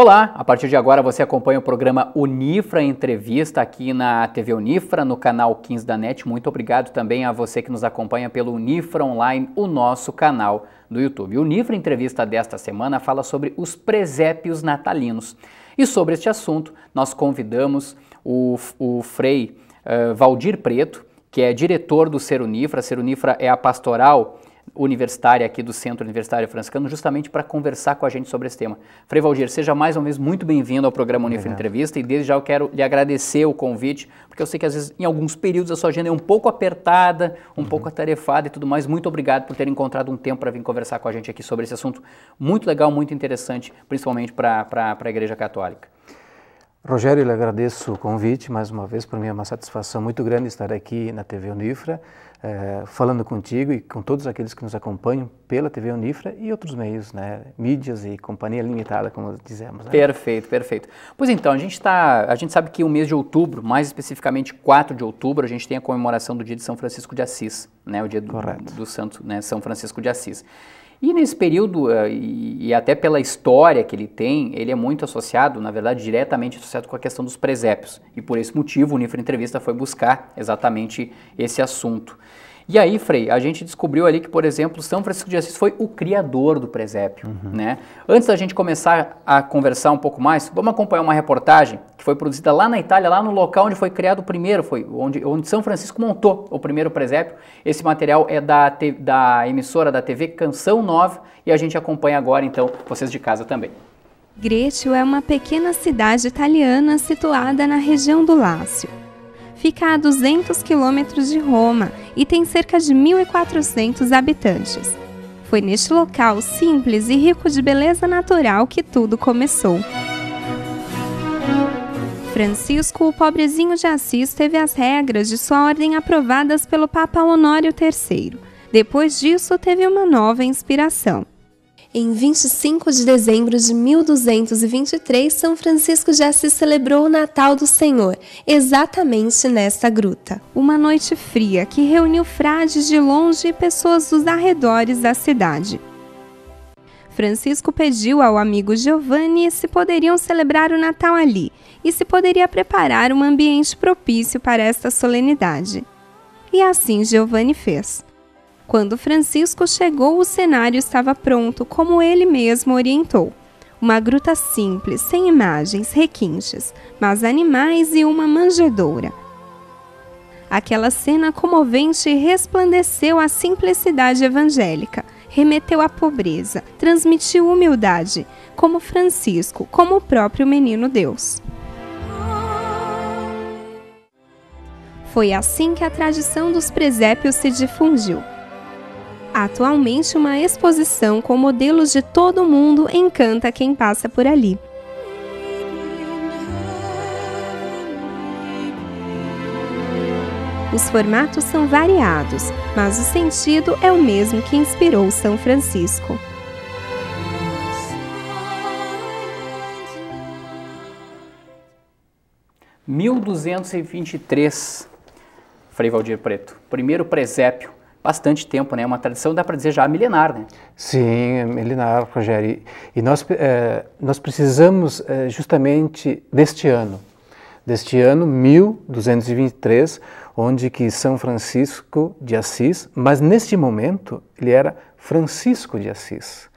Olá, a partir de agora você acompanha o programa Unifra Entrevista aqui na TV Unifra, no canal 15 da NET. Muito obrigado também a você que nos acompanha pelo Unifra Online, o nosso canal do YouTube. O Unifra Entrevista desta semana fala sobre os presépios natalinos. E sobre este assunto, nós convidamos o, o Frei eh, Valdir Preto, que é diretor do Unifra. Ser Unifra é a pastoral universitária aqui do Centro Universitário Franciscano, justamente para conversar com a gente sobre esse tema. Frei Valdir, seja mais uma vez muito bem-vindo ao programa Unifra Entrevista e desde já eu quero lhe agradecer o convite, porque eu sei que às vezes em alguns períodos a sua agenda é um pouco apertada, um uhum. pouco atarefada e tudo mais. Muito obrigado por ter encontrado um tempo para vir conversar com a gente aqui sobre esse assunto muito legal, muito interessante, principalmente para a Igreja Católica. Rogério, eu lhe agradeço o convite mais uma vez. Para mim é uma satisfação muito grande estar aqui na TV Unifra é, falando contigo e com todos aqueles que nos acompanham pela TV Unifra e outros meios, né? mídias e companhia limitada, como dizemos. Né? Perfeito, perfeito. Pois então, a gente, está, a gente sabe que o mês de outubro, mais especificamente 4 de outubro, a gente tem a comemoração do dia de São Francisco de Assis, né? o dia do, do santo né? São Francisco de Assis. E nesse período, eh, e até pela história que ele tem, ele é muito associado, na verdade, diretamente associado com a questão dos presépios. E por esse motivo, o Nifra Entrevista foi buscar exatamente esse assunto. E aí, Frei, a gente descobriu ali que, por exemplo, São Francisco de Assis foi o criador do presépio. Uhum. Né? Antes da gente começar a conversar um pouco mais, vamos acompanhar uma reportagem que foi produzida lá na Itália, lá no local onde foi criado o primeiro, foi onde, onde São Francisco montou o primeiro presépio. Esse material é da, da emissora da TV Canção Nova e a gente acompanha agora, então, vocês de casa também. Gretio é uma pequena cidade italiana situada na região do Lácio fica a 200 quilômetros de Roma e tem cerca de 1.400 habitantes. Foi neste local simples e rico de beleza natural que tudo começou. Francisco, o pobrezinho de Assis, teve as regras de sua ordem aprovadas pelo Papa Honório III. Depois disso, teve uma nova inspiração. Em 25 de dezembro de 1223, São Francisco já se celebrou o Natal do Senhor, exatamente nesta gruta. Uma noite fria que reuniu frades de longe e pessoas dos arredores da cidade. Francisco pediu ao amigo Giovanni se poderiam celebrar o Natal ali e se poderia preparar um ambiente propício para esta solenidade. E assim Giovanni fez. Quando Francisco chegou, o cenário estava pronto, como ele mesmo orientou. Uma gruta simples, sem imagens, requinches, mas animais e uma manjedoura. Aquela cena comovente resplandeceu a simplicidade evangélica, remeteu à pobreza, transmitiu humildade, como Francisco, como o próprio menino Deus. Foi assim que a tradição dos presépios se difundiu atualmente uma exposição com modelos de todo o mundo encanta quem passa por ali. Os formatos são variados, mas o sentido é o mesmo que inspirou São Francisco. (1223) Frei Valdir Preto, primeiro presépio bastante tempo, né? É uma tradição dá para dizer já milenar, né? Sim, é milenar, Rogério. E nós, é, nós precisamos é, justamente deste ano, deste ano 1223, onde que São Francisco de Assis, mas neste momento ele era Francisco de Assis.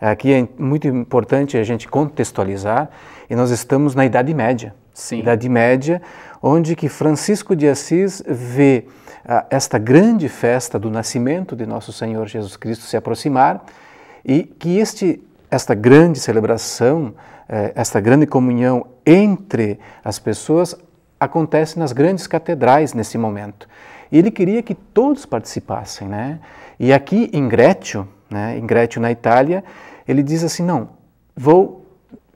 Aqui é muito importante a gente contextualizar e nós estamos na Idade Média. Sim. Idade Média, onde que Francisco de Assis vê ah, esta grande festa do nascimento de nosso Senhor Jesus Cristo se aproximar e que este, esta grande celebração, eh, esta grande comunhão entre as pessoas acontece nas grandes catedrais nesse momento. E ele queria que todos participassem, né? E aqui em Grécio, né, em Grécio na Itália, ele diz assim, não, vou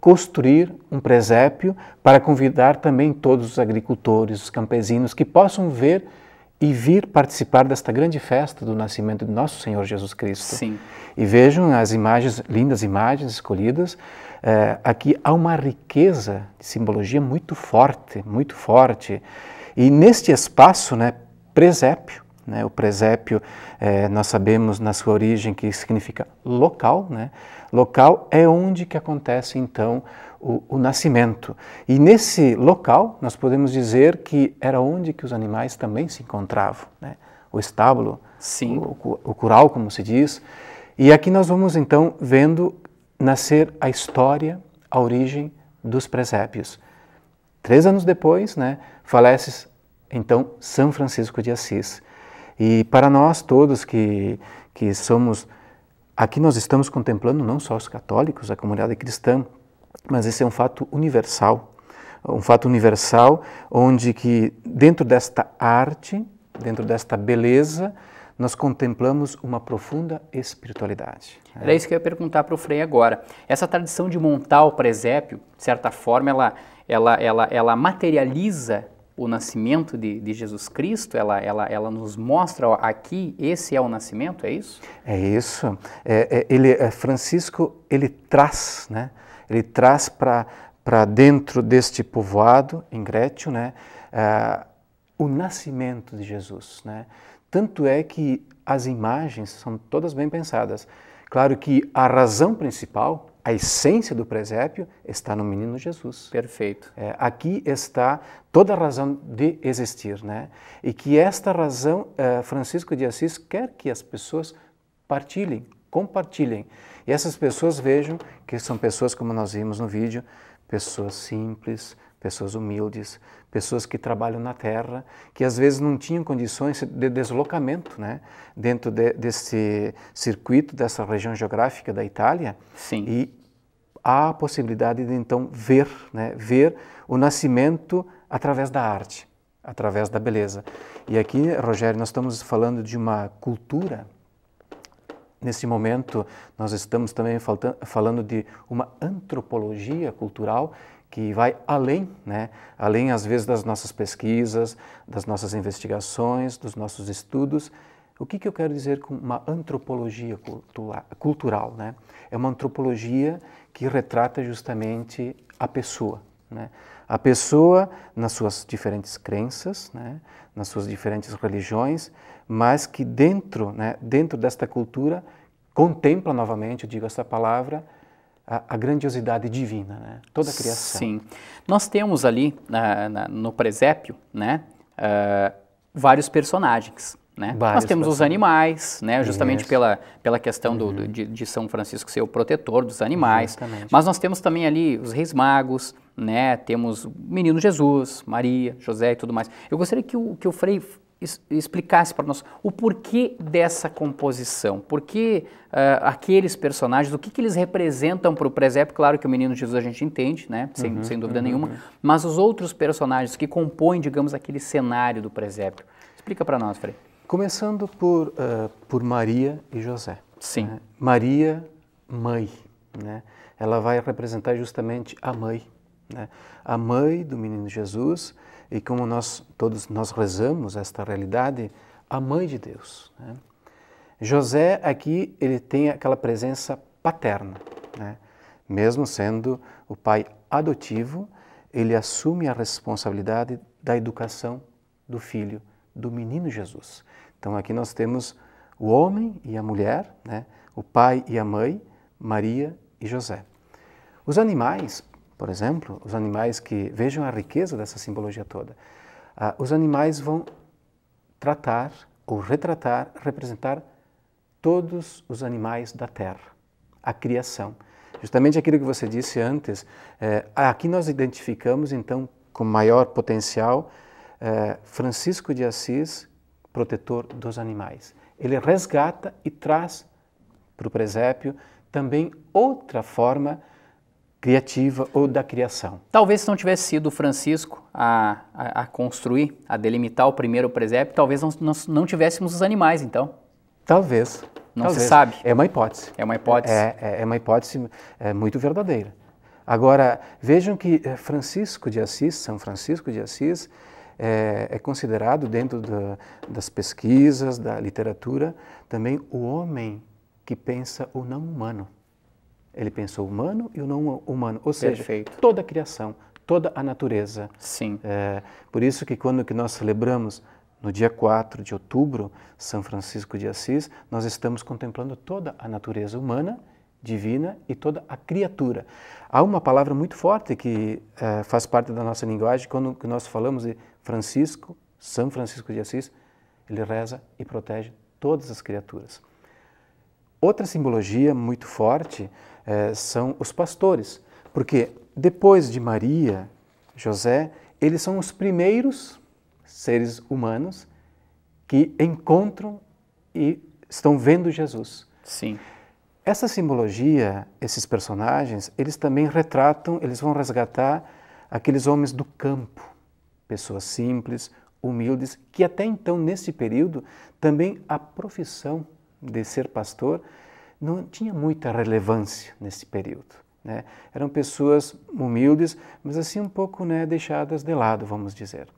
construir um presépio para convidar também todos os agricultores, os campesinos que possam ver e vir participar desta grande festa do nascimento de nosso Senhor Jesus Cristo. Sim. E vejam as imagens, lindas imagens escolhidas. É, aqui há uma riqueza de simbologia muito forte, muito forte. E neste espaço, né, presépio, né, o presépio, é, nós sabemos na sua origem que significa local, né, local é onde que acontece então o, o, nascimento. E nesse local nós podemos dizer que era onde que os animais também se encontravam, né? o estábulo, Sim. O, o curral, como se diz. E aqui nós vamos então vendo nascer a história, a origem dos presépios. Três anos depois, né, falece então São Francisco de Assis. E para nós todos que, que somos Aqui nós estamos contemplando não só os católicos, a comunidade cristã, mas esse é um fato universal, um fato universal onde que dentro desta arte, dentro desta beleza, nós contemplamos uma profunda espiritualidade. Era é. isso que eu ia perguntar para o Frei agora. Essa tradição de montar o presépio, de certa forma, ela, ela, ela, ela materializa o nascimento de, de, Jesus Cristo, ela, ela, ela nos mostra aqui, esse é o nascimento, é isso? É isso. É, é, ele, é, Francisco, ele traz, né? ele traz para dentro deste povoado, em Grétio, né? Ah, o nascimento de Jesus. Né? Tanto é que as imagens são todas bem pensadas. Claro que a razão principal a essência do presépio está no menino Jesus. Perfeito. É, aqui está toda a razão de existir, né? E que esta razão é, Francisco de Assis quer que as pessoas partilhem, compartilhem. E essas pessoas vejam que são pessoas como nós vimos no vídeo, pessoas simples, pessoas humildes, pessoas que trabalham na terra, que às vezes não tinham condições de deslocamento, né? Dentro de, desse circuito, dessa região geográfica da Itália. Sim. E há a possibilidade de então ver, né? Ver o nascimento através da arte, através da beleza. E aqui, Rogério, nós estamos falando de uma cultura. Nesse momento, nós estamos também falando de uma antropologia cultural que vai além, né? além às vezes das nossas pesquisas, das nossas investigações, dos nossos estudos. O que, que eu quero dizer com uma antropologia cultura, cultural? Né? É uma antropologia que retrata justamente a pessoa. Né? A pessoa nas suas diferentes crenças, né? nas suas diferentes religiões, mas que dentro, né? dentro desta cultura contempla novamente, eu digo essa palavra, a, a grandiosidade divina, né? toda a criação. Sim. Nós temos ali na, na, no presépio né, uh, vários personagens. Né? Nós temos os animais, né? justamente pela, pela questão uhum. do, de, de, São Francisco ser o protetor dos animais. Exatamente. Mas nós temos também ali os reis magos, né? temos o menino Jesus, Maria, José e tudo mais. Eu gostaria que o, que o Frei explicasse para nós o porquê dessa composição, por que uh, aqueles personagens, o que, que eles representam para o presépio. É claro que o Menino Jesus a gente entende, né? sem, uhum, sem dúvida uhum, nenhuma, uhum. mas os outros personagens que compõem, digamos, aquele cenário do presépio. Explica para nós, Frei. Começando por, uh, por Maria e José. Sim. Né? Maria, mãe, né? ela vai representar justamente a mãe, né? a mãe do menino Jesus, e como nós todos nós rezamos esta realidade, a mãe de Deus. Né? José aqui ele tem aquela presença paterna, né? mesmo sendo o pai adotivo, ele assume a responsabilidade da educação do filho, do menino Jesus. Então aqui nós temos o homem e a mulher, né? o pai e a mãe, Maria e José. Os animais por exemplo, os animais que vejam a riqueza dessa simbologia toda. Ah, os animais vão tratar ou retratar, representar todos os animais da Terra, a criação. Justamente aquilo que você disse antes, eh, aqui nós identificamos então com maior potencial eh, Francisco de Assis, protetor dos animais. Ele resgata e traz para o presépio também outra forma de criativa ou da criação. Talvez se não tivesse sido Francisco a, a, a construir, a delimitar o primeiro presépio, talvez não, não, não tivéssemos os animais, então. Talvez. Não talvez. se sabe. É uma hipótese. É uma hipótese. É, é, é uma hipótese é, muito verdadeira. Agora, vejam que eh, Francisco de Assis, São Francisco de Assis, é, é considerado dentro da, das pesquisas, da literatura, também o homem que pensa o não humano. Ele pensou o humano e o não humano, ou seja, Perfeito. toda a criação, toda a natureza. Sim. É, por isso que quando que nós celebramos no dia 4 de outubro, São Francisco de Assis, nós estamos contemplando toda a natureza humana, divina e toda a criatura. Há uma palavra muito forte que é, faz parte da nossa linguagem quando que nós falamos de Francisco, São Francisco de Assis, ele reza e protege todas as criaturas. Outra simbologia muito forte eh, são os pastores, porque depois de Maria, José, eles são os primeiros seres humanos que encontram e estão vendo Jesus. Sim. Essa simbologia, esses personagens, eles também retratam, eles vão resgatar aqueles homens do campo, pessoas simples, humildes, que até então, nesse período, também a profissão de ser pastor não tinha muita relevância nesse período. Né? Eram pessoas humildes, mas assim um pouco né, deixadas de lado, vamos dizer.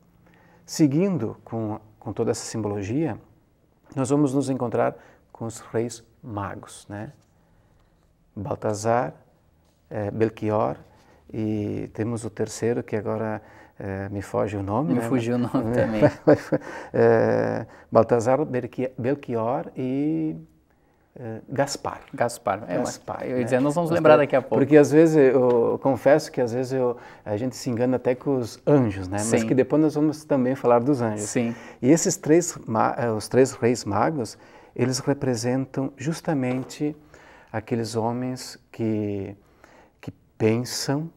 Seguindo com, com toda essa simbologia, nós vamos nos encontrar com os reis magos, né? Baltazar, eh, Belchior e temos o terceiro que agora é, me foge o nome. Me né? fugiu o nome também. é, Baltazar Belchior e é, Gaspar. Gaspar. É, Gaspar. eu ia né? dizer, nós vamos lembrar daqui a pouco. Porque às vezes, eu, eu confesso que às vezes eu, a gente se engana até com os anjos, né? Sim. Mas que depois nós vamos também falar dos anjos. Sim. E esses três, eh, os três reis magos, eles representam justamente aqueles homens que, que pensam,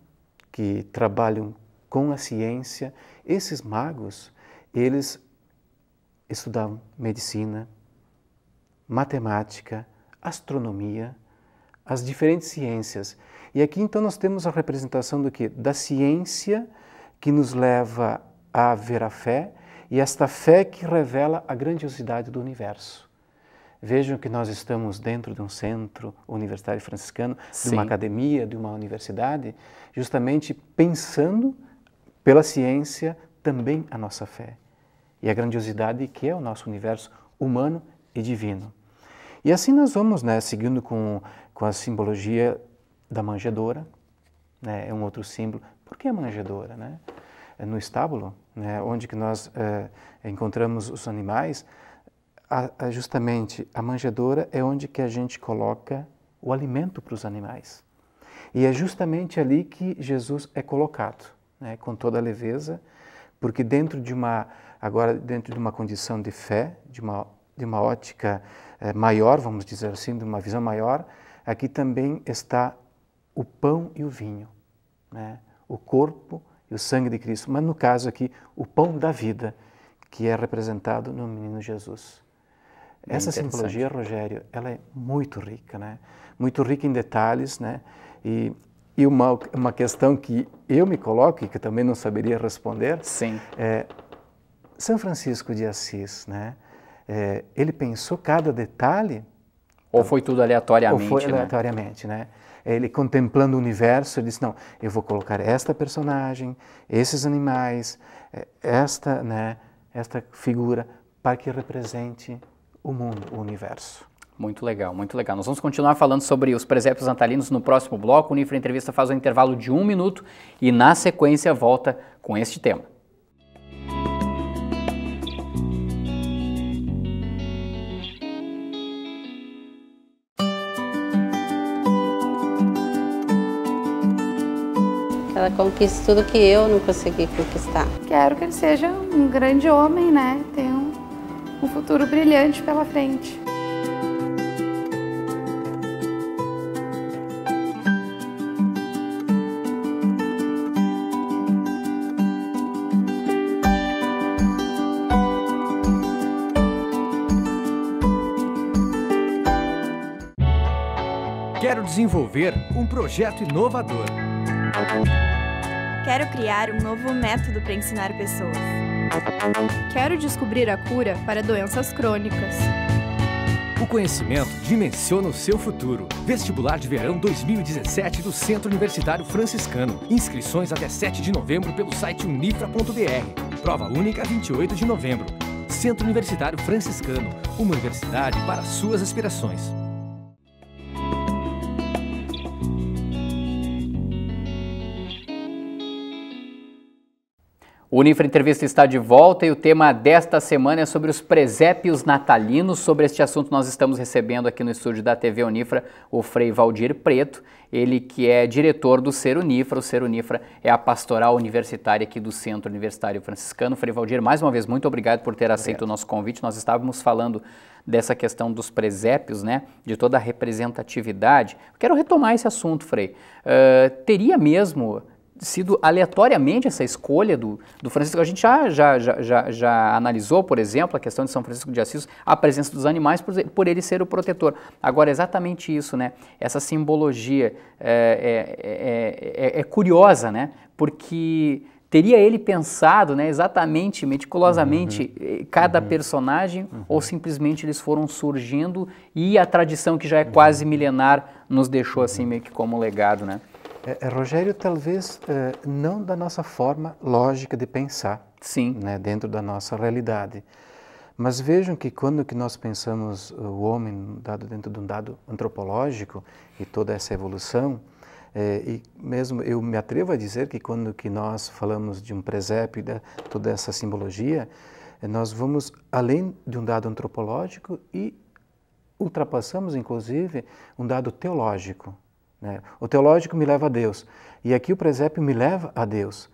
que trabalham com a ciência. Esses magos, eles estudavam medicina, matemática, astronomia, as diferentes ciências. E aqui então nós temos a representação do que? Da ciência que nos leva a ver a fé e esta fé que revela a grandiosidade do universo. Vejam que nós estamos dentro de um centro universitário franciscano, Sim. de uma academia, de uma universidade, justamente pensando pela ciência, também a nossa fé e a grandiosidade que é o nosso universo humano e divino. E assim nós vamos, né, seguindo com, com a simbologia da manjedoura, né, é um outro símbolo. Por que a manjedoura? Né? É no estábulo, né, onde que nós eh, encontramos os animais, a, a justamente a manjedoura é onde que a gente coloca o alimento para os animais. E é justamente ali que Jesus é colocado né, com toda a leveza, porque dentro de uma agora dentro de uma condição de fé, de uma de uma ótica eh, maior, vamos dizer assim, de uma visão maior, aqui também está o pão e o vinho, né? o corpo e o sangue de Cristo, mas no caso aqui o pão da vida, que é representado no menino Jesus. É Essa simbologia, Rogério, ela é muito rica, né? Muito rica em detalhes, né? E e uma, uma questão que eu me coloco e que eu também não saberia responder. Sim. É, São Francisco de Assis, né? É, ele pensou cada detalhe? Ou foi tudo aleatoriamente? Ou foi né? aleatoriamente, né? né? Ele contemplando o universo, ele disse: não, eu vou colocar esta personagem, esses animais, é, esta, né? Esta figura para que represente o mundo, o universo. Muito legal, muito legal. Nós vamos continuar falando sobre os presépios natalinos no próximo bloco. O Unifra Entrevista faz um intervalo de um minuto e, na sequência, volta com este tema. ela conquiste tudo que eu não consegui conquistar. Quero que ele seja um grande homem, né? Tenha um, um futuro brilhante pela frente. Quero desenvolver um projeto inovador. Quero criar um novo método para ensinar pessoas. Quero descobrir a cura para doenças crônicas. O conhecimento dimensiona o seu futuro. Vestibular de Verão 2017 do Centro Universitário Franciscano. Inscrições até 7 de novembro pelo site unifra.br. Prova única 28 de novembro. Centro Universitário Franciscano, uma universidade para suas aspirações. O Unifra Entrevista está de volta e o tema desta semana é sobre os presépios natalinos. Sobre este assunto nós estamos recebendo aqui no estúdio da TV Unifra o Frei Valdir Preto, ele que é diretor do Ser Unifra. O Ser Unifra é a pastoral universitária aqui do Centro Universitário Franciscano. Frei Valdir, mais uma vez, muito obrigado por ter aceito o nosso convite. Nós estávamos falando dessa questão dos presépios, né, de toda a representatividade. Quero retomar esse assunto, Frei. Uh, teria mesmo sido aleatoriamente essa escolha do, do Francisco. A gente já, já, já, já, já analisou, por exemplo, a questão de São Francisco de Assis, a presença dos animais por, por ele ser o protetor. Agora, exatamente isso, né? Essa simbologia é, é, é, é, é curiosa, né? Porque teria ele pensado né, exatamente, meticulosamente, uhum. Eh, cada uhum. personagem, uhum. ou simplesmente eles foram surgindo e a tradição que já é uhum. quase milenar nos deixou assim uhum. meio que como legado, né? É, é, Rogério, talvez é, não da nossa forma lógica de pensar, sim, né, dentro da nossa realidade. Mas vejam que quando que nós pensamos eh, o homem dado dentro de um dado antropológico e toda essa evolução, é, e mesmo eu me atrevo a dizer que quando que nós falamos de um presépio, de toda essa simbologia, eh, nós vamos além de um dado antropológico e ultrapassamos inclusive um dado teológico, né? O teológico me leva a Deus. E aqui o presépio me leva a Deus.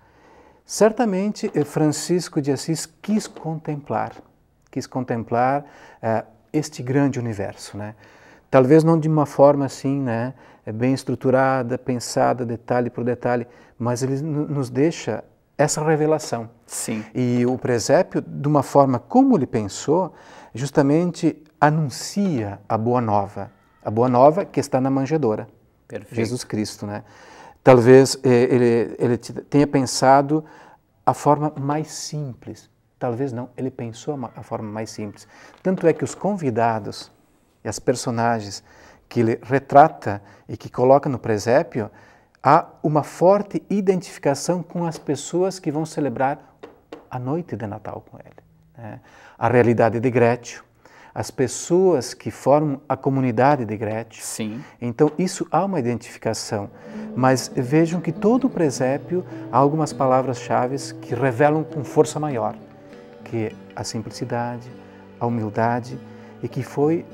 Certamente eh, Francisco de Assis quis contemplar, quis contemplar eh, este grande universo, né? Talvez não de uma forma assim, né, eh, bem estruturada, pensada detalhe por detalhe, mas ele nos deixa essa revelação. Sim. E o presépio, de uma forma como ele pensou, justamente anuncia a boa nova, a boa nova que está na manjedoura. Perfeito. Jesus Cristo, né? Talvez eh, ele, ele tenha pensado a forma mais simples. Talvez não, ele pensou a forma mais simples. Tanto é que os convidados e as personagens que ele retrata e que coloca no presépio, há uma forte identificação com as pessoas que vão celebrar a noite de Natal com ele. Né? A realidade de Gretchen, as pessoas que formam a comunidade de Gretchen. Sim. Então, isso há uma identificação. Mas vejam que todo o presépio há algumas palavras-chave que revelam com força maior, que é a simplicidade, a humildade, e que foi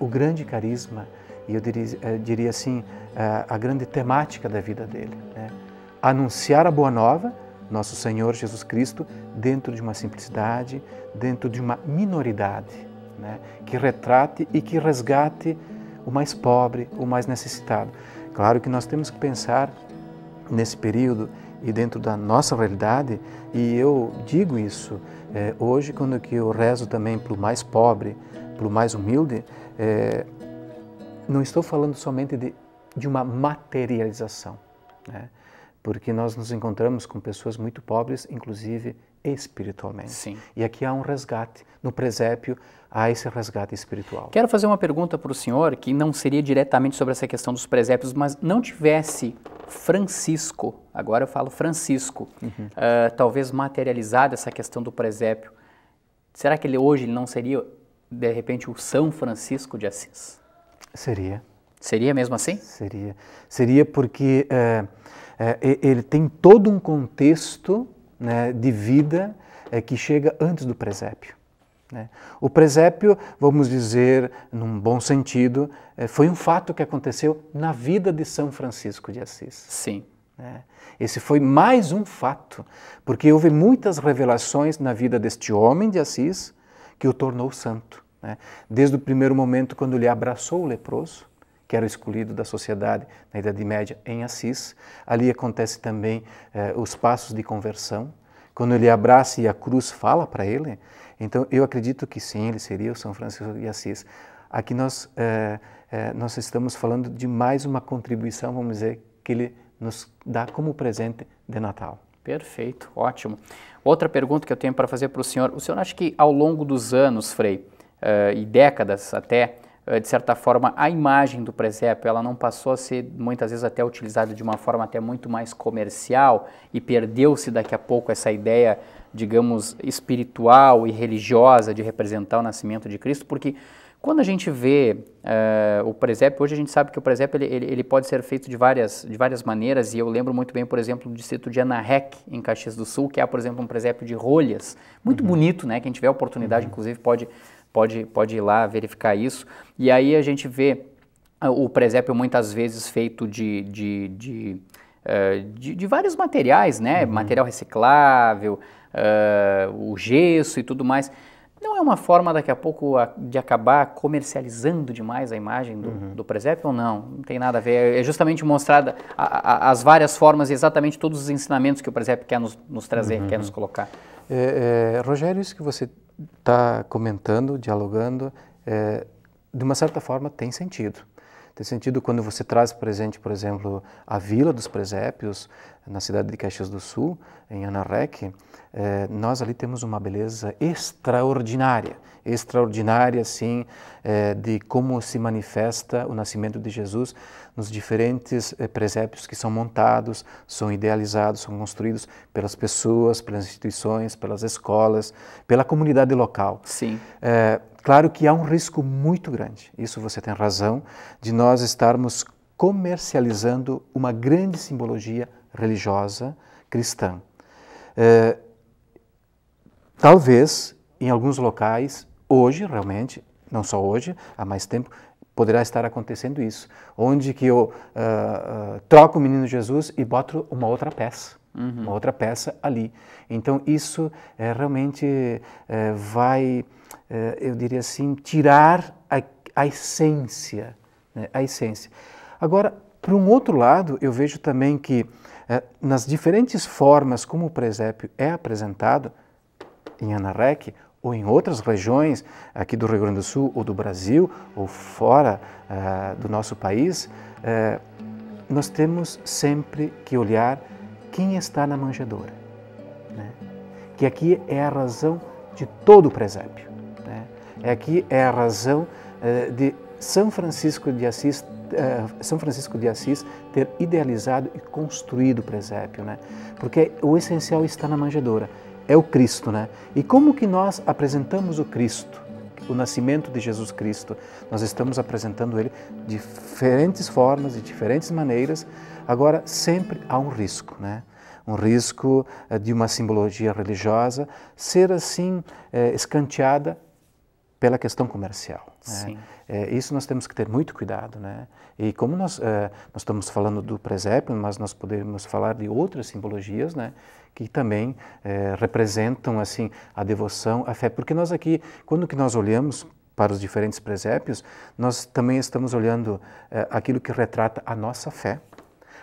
o grande carisma, e eu diria, eu eh, diria assim, eh, a, grande temática da vida dele. Né? Anunciar a boa nova, nosso Senhor Jesus Cristo, dentro de uma simplicidade, dentro de uma minoridade né? que retrate e que resgate o mais pobre, o mais necessitado. Claro que nós temos que pensar nesse período e dentro da nossa realidade, e eu digo isso é, hoje quando que eu rezo também pelo mais pobre, pelo mais humilde, é, não estou falando somente de, de uma materialização, né? porque nós nos encontramos com pessoas muito pobres, inclusive espiritualmente. Sim. E aqui há um resgate. No presépio há esse resgate espiritual. Quero fazer uma pergunta para o senhor que não seria diretamente sobre essa questão dos presépios, mas não tivesse Francisco, agora eu falo Francisco, uhum. uh, talvez materializado essa questão do presépio, será que ele hoje não seria, de repente, o São Francisco de Assis? Seria. Seria mesmo assim? Seria. Seria porque uh, uh, ele tem todo um contexto né, de vida é, que chega antes do presépio. Né? O presépio, vamos dizer, num bom sentido, é, foi um fato que aconteceu na vida de São Francisco de Assis. Sim. Né? Esse foi mais um fato, porque houve muitas revelações na vida deste homem de Assis que o tornou santo. Né. Desde o primeiro momento, quando ele abraçou o leproso, que era escolhido da sociedade na Idade Média em Assis. Ali acontece também eh, os passos de conversão. Quando ele abraça e a cruz fala para ele, então eu acredito que sim, ele seria o São Francisco de Assis. Aqui nós, eh, eh, nós estamos falando de mais uma contribuição, vamos dizer, que ele nos dá como presente de Natal. Perfeito, ótimo. Outra pergunta que eu tenho para fazer para o senhor: o senhor acha que ao longo dos anos, Frei, uh, e décadas até, eh, de certa forma, a imagem do presépio ela não passou a ser muitas vezes até utilizada de uma forma até muito mais comercial e perdeu-se daqui a pouco essa ideia, digamos, espiritual e religiosa de representar o nascimento de Cristo, porque quando a gente vê uh, o presépio, hoje a gente sabe que o presépio ele, ele, ele, pode ser feito de várias, de várias maneiras, e eu lembro muito bem, por exemplo, do distrito de Anarrec, em Caxias do Sul, que há, por exemplo, um presépio de rolhas, muito uhum. bonito, né? Quem tiver oportunidade, uhum. inclusive, pode pode, pode ir lá verificar isso. E aí a gente vê ah, o presépio muitas vezes feito de, de, de, uh, de, de vários materiais, né? Uhum. Material reciclável, uh, o gesso e tudo mais. Não é uma forma daqui a pouco a, de acabar comercializando demais a imagem do, uhum. do, presépio ou não? Não tem nada a ver. É justamente mostrar as várias formas e exatamente todos os ensinamentos que o presépio quer nos, nos trazer, uhum. quer nos colocar. É, é, Rogério, isso que você está comentando, dialogando, é, de uma certa forma tem sentido. Tem sentido quando você traz presente, por exemplo, a Vila dos Presépios, na cidade de Caxias do Sul, em Ana eh, nós ali temos uma beleza extraordinária, extraordinária, assim, eh, de como se manifesta o nascimento de Jesus nos diferentes eh, presépios que são montados, são idealizados, são construídos pelas pessoas, pelas instituições, pelas escolas, pela comunidade local. Sim. Eh, Claro que há um risco muito grande, isso você tem razão, de nós estarmos comercializando uma grande simbologia religiosa cristã. É, talvez em alguns locais, hoje realmente, não só hoje, há mais tempo, poderá estar acontecendo isso, onde que eu uh, uh, troco o menino Jesus e boto uma outra peça uhum. uma outra peça ali. Então isso é, realmente é, vai, é, eu diria assim, tirar a, a essência, né? a essência. Agora, por um outro lado, eu vejo também que nas diferentes formas como o presépio é apresentado em Anarec ou em outras regiões aqui do Rio Grande do Sul ou do Brasil ou fora do nosso país, nós temos sempre que olhar quem está na manjedoura. Né? Que aqui é a razão de todo o presépio. Né? É aqui é a razão eh, de São Francisco de Assis eh, São Francisco de Assis ter idealizado e construído o presépio, né? Porque o essencial está na manjedoura, é o Cristo, né? E como que nós apresentamos o Cristo? o nascimento de Jesus Cristo. Nós estamos apresentando ele de diferentes formas, de diferentes maneiras. Agora, sempre há um risco, né? um risco eh, de uma simbologia religiosa ser assim eh, escanteada pela questão comercial. Né? É, isso nós temos que ter muito cuidado, né? E como nós, é, nós estamos falando do presépio, mas nós podemos falar de outras simbologias, né? que também é, representam assim a devoção, a fé. Porque nós aqui, quando que nós olhamos para os diferentes presépios, nós também estamos olhando é, aquilo que retrata a nossa fé,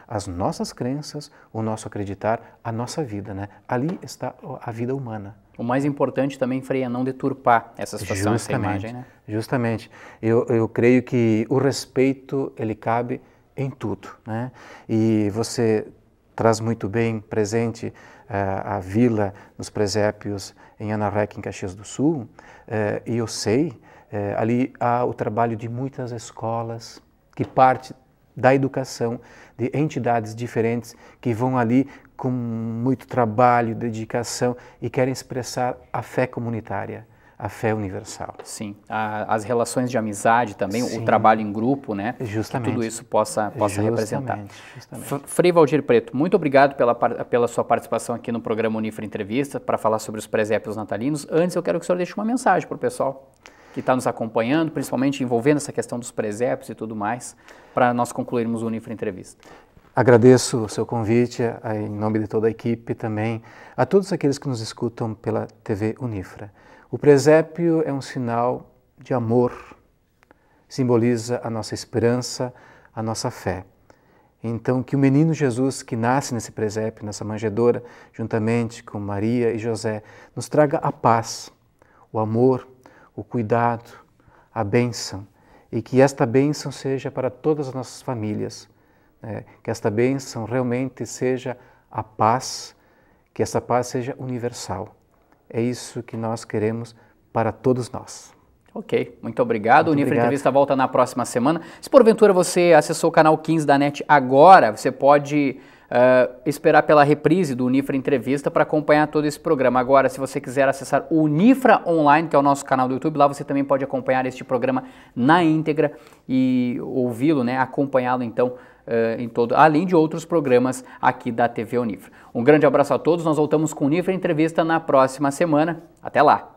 as nossas crenças, o nosso acreditar, a nossa vida, né? Ali está a vida humana. O mais importante também, Frei, é não deturpar essa situação, justamente, essa imagem, né? Justamente. Eu, eu creio que o respeito, ele cabe em tudo, né? E você traz muito bem presente a, vila nos presépios em Anarreque, em Caxias do Sul, eh, e eu sei, eh, ali há o trabalho de muitas escolas que parte da educação de entidades diferentes que vão ali com muito trabalho, dedicação e querem expressar a fé comunitária a fé universal. Sim, a, as relações de amizade também, Sim. o trabalho em grupo, né? Justamente. Que tudo isso possa, possa justamente, representar. Justamente. Frei Valdir Preto, muito obrigado pela, pela sua participação aqui no programa Unifra Entrevista para falar sobre os presépios natalinos. Antes, eu quero que o senhor deixe uma mensagem para o pessoal que está nos acompanhando, principalmente envolvendo essa questão dos presépios e tudo mais, para nós concluirmos o Unifra Entrevista. Agradeço o seu convite, em nome de toda a equipe também, a todos aqueles que nos escutam pela TV Unifra. O presépio é um sinal de amor, simboliza a nossa esperança, a nossa fé. Então, que o menino Jesus que nasce nesse presépio, nessa manjedoura, juntamente com Maria e José, nos traga a paz, o amor, o cuidado, a bênção e que esta bênção seja para todas as nossas famílias, né? que esta bênção realmente seja a paz, que essa paz seja universal. É isso que nós queremos para todos nós. Ok, muito obrigado. Muito o Unifra Entrevista volta na próxima semana. Se porventura você acessou o canal 15 da NET agora, você pode uh, esperar pela reprise do Unifra Entrevista para acompanhar todo esse programa. Agora, se você quiser acessar o Unifra Online, que é o nosso canal do YouTube, lá você também pode acompanhar este programa na íntegra e ouvi-lo, né, acompanhá-lo então eh, em todo, além de outros programas aqui da TV Unifra. Um grande abraço a todos, nós voltamos com Unifra Entrevista na próxima semana. Até lá!